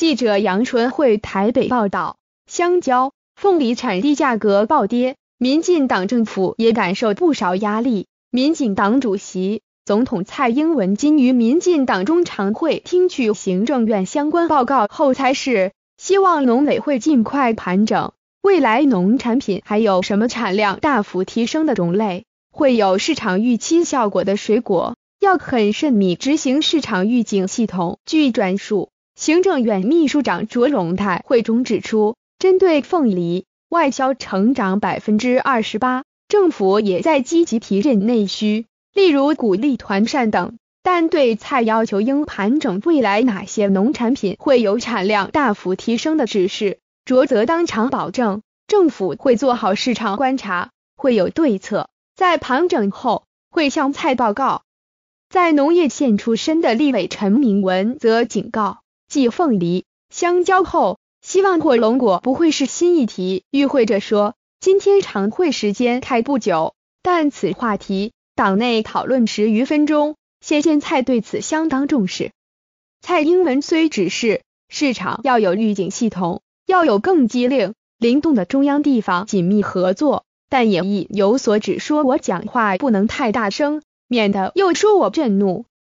记者杨春慧台北报道：香蕉、凤梨产地价格暴跌，民进党政府也感受不少压力。民进党主席、总统蔡英文今于民进党中常会听取行政院相关报告后，才是希望农委会尽快盘整未来农产品还有什么产量大幅提升的种类，会有市场预期效果的水果，要很慎密执行市场预警系统。据转述。行政院秘书长卓荣泰会中指出，针对凤梨外销成长百分之二十八，政府也在积极提振内需，例如鼓励团扇等。但对蔡要求应盘整未来哪些农产品会有产量大幅提升的指示，卓则当场保证，政府会做好市场观察，会有对策。在盘整后，会向蔡报告。在农业县出身的立委陈明文则警告。继凤梨、香蕉后，希望火龙果不会是新议题。与会者说，今天常会时间开不久，但此话题党内讨论十余分钟。谢现蔡对此相当重视。蔡英文虽指示市场要有预警系统，要有更机灵、灵动的中央地方紧密合作，但也意有所指，说我讲话不能太大声，免得又说我震怒。